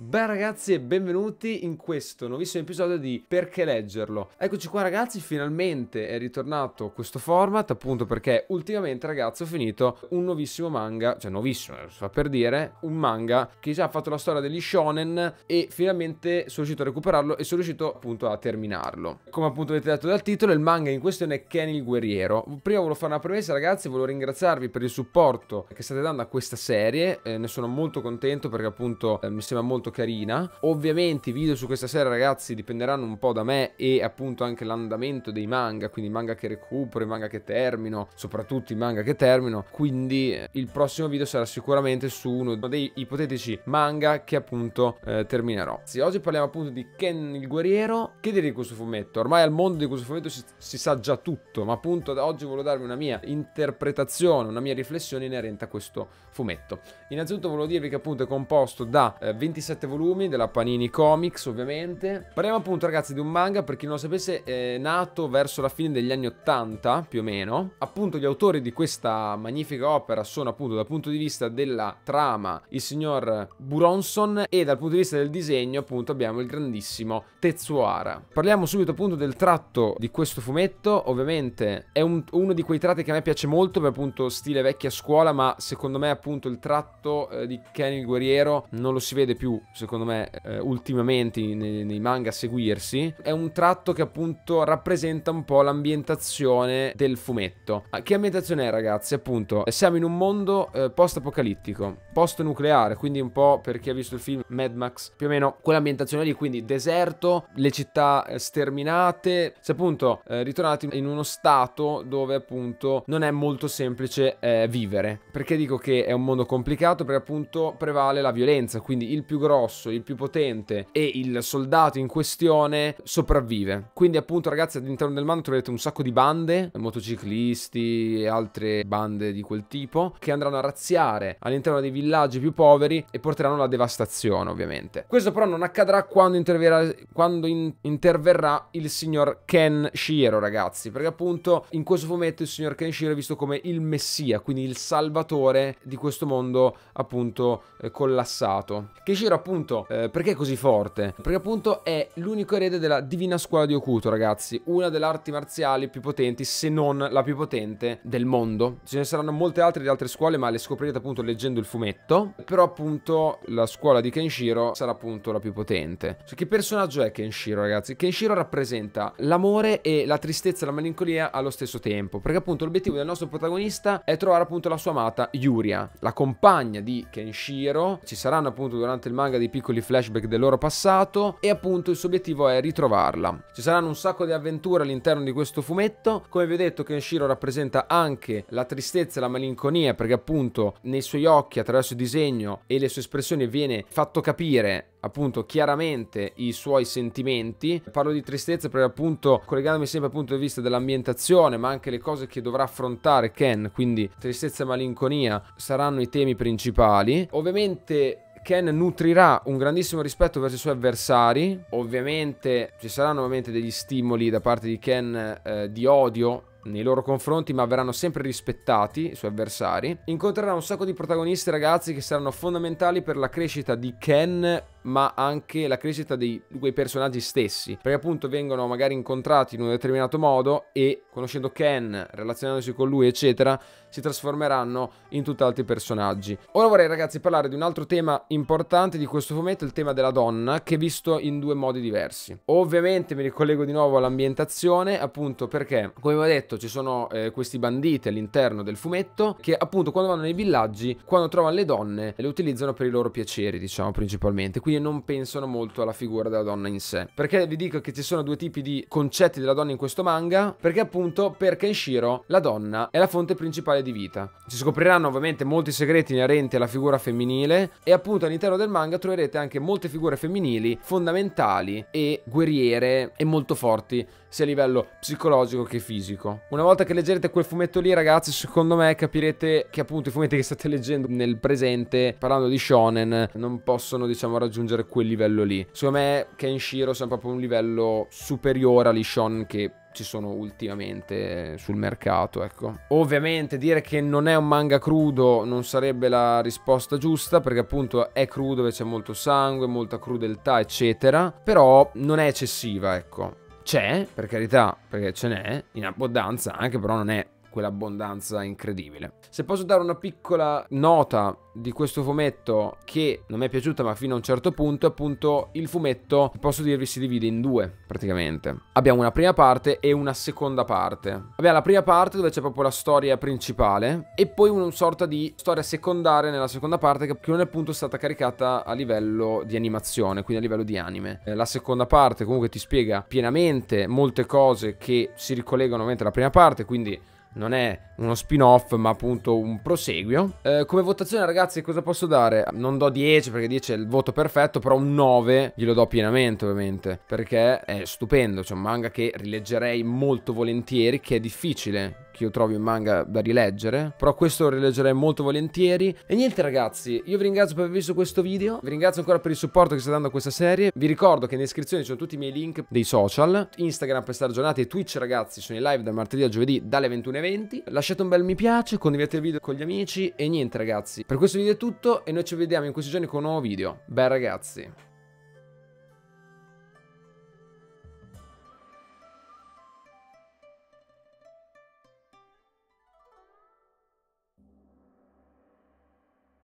Beh ragazzi e benvenuti in questo nuovissimo episodio di Perché leggerlo Eccoci qua ragazzi, finalmente è ritornato questo format appunto perché ultimamente ragazzi ho finito un nuovissimo manga Cioè nuovissimo, si eh, fa per dire Un manga che già ha fatto la storia degli shonen e finalmente sono riuscito a recuperarlo e sono riuscito appunto a terminarlo Come appunto avete detto dal titolo il manga in questione è Kenny il guerriero Prima volevo fare una premessa ragazzi, volevo ringraziarvi per il supporto che state dando a questa serie eh, Ne sono molto contento perché appunto eh, mi sembra molto molto carina. Ovviamente i video su questa serie ragazzi dipenderanno un po' da me e appunto anche l'andamento dei manga, quindi manga che recupero, manga che termino, soprattutto i manga che termino, quindi eh, il prossimo video sarà sicuramente su uno dei ipotetici manga che appunto eh, terminerò. Sì, oggi parliamo appunto di Ken il guerriero, che dire di questo fumetto? Ormai al mondo di questo fumetto si, si sa già tutto, ma appunto da oggi voglio darvi una mia interpretazione, una mia riflessione inerente a questo fumetto. Innanzitutto volevo dirvi che appunto è composto da eh, 27 sette volumi della Panini Comics ovviamente. Parliamo appunto ragazzi di un manga, per chi non lo sapesse, è nato verso la fine degli anni 80 più o meno. Appunto gli autori di questa magnifica opera sono appunto dal punto di vista della trama il signor Buronson e dal punto di vista del disegno appunto abbiamo il grandissimo Tetsuara. Parliamo subito appunto del tratto di questo fumetto, ovviamente è un, uno di quei tratti che a me piace molto per appunto stile vecchia scuola, ma secondo me appunto il tratto eh, di Kenny il guerriero non lo si vede più secondo me, eh, ultimamente nei, nei, manga a seguirsi, è un tratto che appunto rappresenta un po' l'ambientazione del fumetto. Ah, che ambientazione è, ragazzi? Appunto, siamo in un mondo eh, post-apocalittico, post-nucleare, quindi un po' per chi ha visto il film Mad Max, più o meno quell'ambientazione lì, quindi deserto, le città eh, sterminate, si è appunto eh, ritornati in uno stato dove appunto non è molto semplice eh, vivere. Perché dico che è un mondo complicato? Perché appunto prevale la violenza, quindi il più grosso grosso, il più potente e il soldato in questione sopravvive. Quindi appunto ragazzi all'interno del mando troverete un sacco di bande, motociclisti e altre bande di quel tipo, che andranno a razziare all'interno dei villaggi più poveri e porteranno la devastazione ovviamente. Questo però non accadrà quando interverrà, quando in interverrà il signor Ken Shiro ragazzi, perché appunto in questo fumetto il signor Ken Shiro è visto come il messia, quindi il salvatore di questo mondo appunto eh, collassato. Che Shiro appunto appunto, eh, perché è così forte? Perché appunto è l'unico erede della Divina Scuola di Okuto, ragazzi, una delle arti marziali più potenti, se non la più potente del mondo. Ce ne saranno molte altre di altre scuole, ma le scoprirete appunto leggendo il fumetto, però appunto la scuola di Kenshiro sarà appunto la più potente. Cioè, che personaggio è Kenshiro, ragazzi? Kenshiro rappresenta l'amore e la tristezza e la malinconia allo stesso tempo, perché appunto l'obiettivo del nostro protagonista è trovare appunto la sua amata Yuria, la compagna di Kenshiro. Ci saranno appunto durante il manga manga dei piccoli flashback del loro passato e appunto il suo obiettivo è ritrovarla. Ci saranno un sacco di avventure all'interno di questo fumetto, come vi ho detto Kenshiro rappresenta anche la tristezza e la malinconia perché appunto nei suoi occhi attraverso il disegno e le sue espressioni viene fatto capire appunto chiaramente i suoi sentimenti. Parlo di tristezza perché appunto collegandomi sempre al punto di vista dell'ambientazione, ma anche le cose che dovrà affrontare Ken, quindi tristezza e malinconia saranno i temi principali. Ovviamente Ken nutrirà un grandissimo rispetto verso i suoi avversari. Ovviamente ci saranno ovviamente degli stimoli da parte di Ken eh, di odio nei loro confronti, ma verranno sempre rispettati i suoi avversari. Incontrerà un sacco di protagonisti, ragazzi, che saranno fondamentali per la crescita di Ken ma anche la crescita di quei personaggi stessi, perché appunto vengono magari incontrati in un determinato modo e conoscendo Ken, relazionandosi con lui, eccetera, si trasformeranno in tutt'altri personaggi. Ora vorrei ragazzi parlare di un altro tema importante di questo fumetto, il tema della donna, che è visto in due modi diversi. Ovviamente mi ricollego di nuovo all'ambientazione, appunto perché, come vi ho detto, ci sono eh, questi banditi all'interno del fumetto che appunto quando vanno nei villaggi, quando trovano le donne, le utilizzano per i loro piaceri, diciamo principalmente. Quindi non pensano molto alla figura della donna in sé. Perché vi dico che ci sono due tipi di concetti della donna in questo manga? Perché appunto per Kenshiro la donna è la fonte principale di vita. Si scopriranno ovviamente molti segreti inerenti alla figura femminile e appunto all'interno del manga troverete anche molte figure femminili fondamentali e guerriere e molto forti sia a livello psicologico che fisico. Una volta che leggerete quel fumetto lì, ragazzi, secondo me capirete che appunto i fumetti che state leggendo nel presente, parlando di shonen, non possono, diciamo, raggiungere quel livello lì. Secondo me Kenshiro sia proprio un livello superiore agli shonen che ci sono ultimamente sul mercato, ecco. Ovviamente dire che non è un manga crudo non sarebbe la risposta giusta, perché appunto è crudo, dove c'è molto sangue, molta crudeltà, eccetera, però non è eccessiva, ecco c'è, per carità, perché ce n'è in abbondanza anche, però non è quell'abbondanza incredibile. Se posso dare una piccola nota di questo fumetto che non mi è piaciuta ma fino a un certo punto è appunto il fumetto posso dirvi si divide in due praticamente abbiamo una prima parte e una seconda parte abbiamo la prima parte dove c'è proprio la storia principale e poi una sorta di storia secondaria nella seconda parte che non è appunto stata caricata a livello di animazione quindi a livello di anime eh, la seconda parte comunque ti spiega pienamente molte cose che si ricollegano ovviamente alla prima parte quindi non è uno spin-off ma appunto un proseguio. Eh, come votazione ragazzi cosa posso dare? Non do 10 perché 10 è il voto perfetto, però un 9 glielo do pienamente ovviamente perché è stupendo, c'è cioè un manga che rileggerei molto volentieri che è difficile che io trovo in manga da rileggere, però questo lo rileggerei molto volentieri. E niente ragazzi, io vi ringrazio per aver visto questo video, vi ringrazio ancora per il supporto che state dando a questa serie, vi ricordo che in descrizione ci sono tutti i miei link dei social, Instagram per stare aggiornati e Twitch ragazzi sono in live da martedì a giovedì dalle 21.20, lasciate un bel mi piace, condividete il video con gli amici e niente ragazzi, per questo video è tutto e noi ci vediamo in questi giorni con un nuovo video. Beh ragazzi...